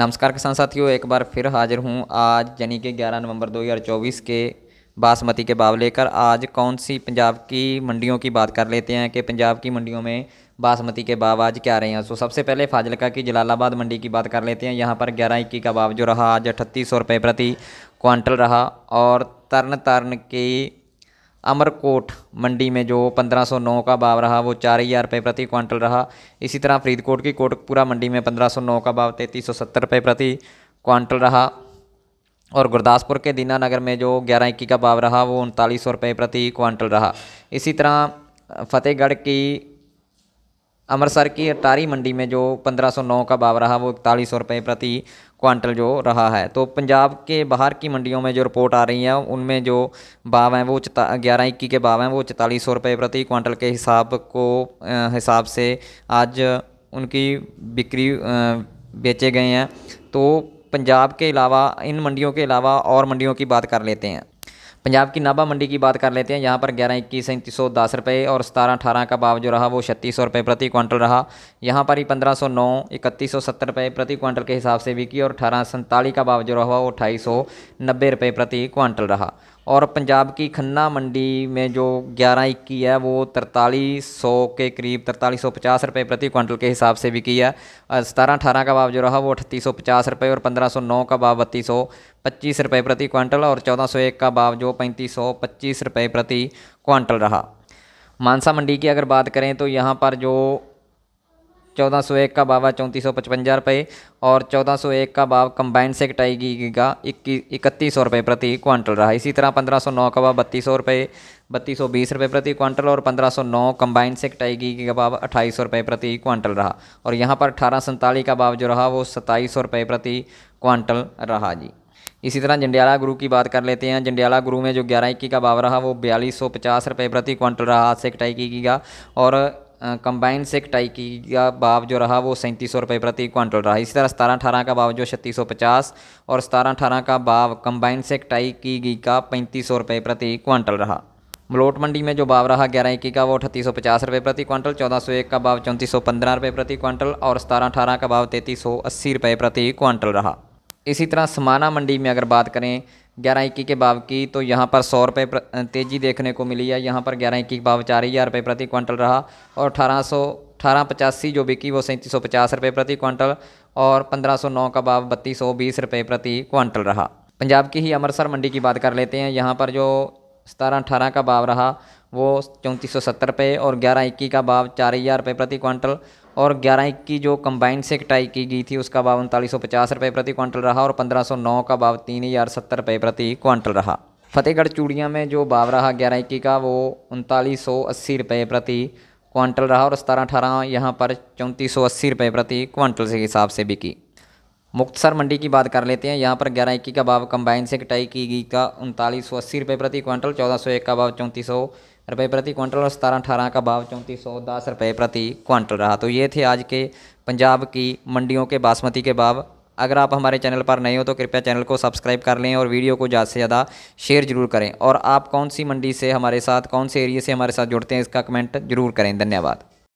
नमस्कार किसान साथियों एक बार फिर हाजिर हूँ आज यानी कि 11 नवंबर 2024 के बासमती के भाव लेकर आज कौन सी पंजाब की मंडियों की बात कर लेते हैं कि पंजाब की मंडियों में बासमती के भाव आज क्या रहे हैं सो सबसे पहले फाजिलका की जलालाबाद मंडी की बात कर लेते हैं यहाँ पर ग्यारह इक्की का भाव जो रहा आज अठत्तीस सौ रुपये प्रति क्वांटल रहा और तरन तरन की अमरकोट मंडी में जो 1509 का भाव रहा वो चार हज़ार रुपये प्रति क्वांटल रहा इसी तरह फरीदकोट की कोटकपुरा मंडी में 1509 का भाव तैंतीस सौ सत्तर रुपये प्रति क्वांटल रहा और गुरदासपुर के दीनानगर में जो ग्यारह इक्की का भाव रहा वो उनतालीस सौ रुपये प्रति क्वांटल रहा इसी तरह फतेहगढ़ की अमृतसर की अटारी मंडी में जो 1509 का भाव रहा वो इकतालीस सौ रुपये प्रति क्वांटल जो रहा है तो पंजाब के बाहर की मंडियों में जो रिपोर्ट आ रही है उनमें जो भाव हैं वो चता ग्यारह इक्की के भाव हैं वो चतालीस सौ रुपये प्रति क्वांटल के हिसाब को हिसाब से आज उनकी बिक्री बेचे गए हैं तो पंजाब के अलावा इन मंडियों के अलावा और मंडियों की बात कर लेते हैं पंजाब की नाबा मंडी की बात कर लेते हैं यहाँ पर ग्यारह इक्कीस सैंतीस सौ दस रुपये और सतारह अठारह का भाव जो रहा वो छत्तीस सौ रुपये प्रति क्वांटल रहा यहाँ पर ही पंद्रह सौ नौ इकतीस सौ सत्तर रुपये प्रति क्वांटल के हिसाब से बिकी और अठारह सैंतालीस का भाव जो रहा वो अठाई सौ नब्बे रुपये प्रति क्वांटल रहा और पंजाब की खन्ना मंडी में जो ग्यारह इक्की है वो तरतालीस सौ के करीब तरतालीस सौ पचास रुपये प्रति क्विंटल के हिसाब से बिकी है सतारह अठारह का भाव जो रहा वो अठतीस सौ पचास रुपये और पंद्रह सौ नौ का भाव बत्तीस सौ पच्चीस रुपये प्रति क्वांटल और चौदह सौ एक का भाव जो पैंतीस सौ पच्चीस रुपये प्रति क्विंटल रहा मानसा मंडी की अगर बात करें तो यहाँ पर जो चौदह सौ एक का बाबा चौंतीस सौ पचवंजा रुपये और चौदह सौ एक का बाव कंबाइंड से कटाई की का इकतीस सौ रुपये प्रति क्वांटल रहा इसी तरह पंद्रह सौ नौ का बाव बत्तीस सौ रुपये बत्तीस सौ बीस रुपये प्रति क्वांटल और पंद्रह सौ नौ कंबाइंड से कटाई की का बाव अट्ठाईस सौ रुपये प्रति क्वांटल रहा और यहाँ पर अठारह सैंतालीस का बाव जो रहा वो सत्ताईस सौ रुपये प्रति क्वांटल रहा जी इसी तरह जंडियाला गुरु की बात कर लेते हैं जंडियाला गुरु में जो ग्यारह इक्की का भाव रहा वो बयालीस सौ पचास रुपये प्रति क्वांटल रहा हाथ से कटाई की गई और कंबाइन कटाई की का भाव जो रहा वो सैंतीस सौ रुपये प्रति क्वांटल रहा इसी तरह सतारह अठारह का भाव जो छत्तीस सौ पचास और सतारह अठारह का भाव कंबाइन की गई का पैंतीस सौ रुपये प्रति क्वांटल रहा मलोट मंडी में जो भाव रहा ग्यारह इक्की का वो अठतीस सौ पचास रुपये प्रति क्वांटल चौदह सौ एक का भाव चौंतीस सौ पंद्रह रुपये प्रति क्वांटल और सतारह अठारह का भाव तैंतीस सौ अस्सी रुपये प्रति क्वांटल रहा इसी तरह समाना मंडी में अगर बात करें ग्यारह इक्की के भाव की तो यहाँ पर सौ रुपये तेज़ी देखने को मिली है यहाँ पर ग्यारह इक्की के भाव चार हज़ार रुपये प्रति क्वांटल रहा और अठारह सौ अठारह पचासी जो बिकी वो सैंतीस सौ पचास रुपये प्रति क्वांटल और पंद्रह सौ नौ का भाव बत्तीस सौ बीस रुपये प्रति क्वांटल रहा पंजाब की ही अमृतसर मंडी की बात कर लेते हैं यहाँ पर जो सतारह अठारह का भाव रहा वो चौंतीस सौ सत्तर रुपये और ग्यारह इक्की का भाव चार हज़ार रुपये प्रति क्वांटल और ग्यारह की जो कंबाइन से कटाई की गई थी उसका भाव उनतालीस सौ पचास रुपये प्रति क्वांटल रहा और पंद्रह सौ नौ का भाव तीन हज़ार सत्तर रुपये प्रति क्वांटल रहा फतेहगढ़ चूड़िया में जो भाव रहा ग्यारह इक्की का वो उनतालीस सौ अस्सी रुपये प्रति क्वांटल रहा और सतारह अठारह यहाँ पर चौंतीस सौ अस्सी रुपये प्रति क्वांटल के हिसाब से बिकी मुख्तसर मंडी की बात कर लेते हैं यहाँ पर ग्यारह इक्की का भाव कंबाइन से कटाई की गई का उनतालीस सौ अस्सी रुपये प्रति क्वांटल चौदह सौ एक का भाव चौंतीस सौ रुपये प्रति क्विंटल और सतारह अठारह का भाव चौंतीस सौ दस रुपये प्रति क्वंटल रहा तो ये थे आज के पंजाब की मंडियों के बासमती के भाव अगर आप हमारे चैनल पर नए हो तो कृपया चैनल को सब्सक्राइब कर लें और वीडियो को ज़्यादा से ज़्यादा शेयर जरूर करें और आप कौन सी मंडी से हमारे साथ कौन से एरिए से हमारे साथ जुड़ते हैं इसका कमेंट जरूर करें धन्यवाद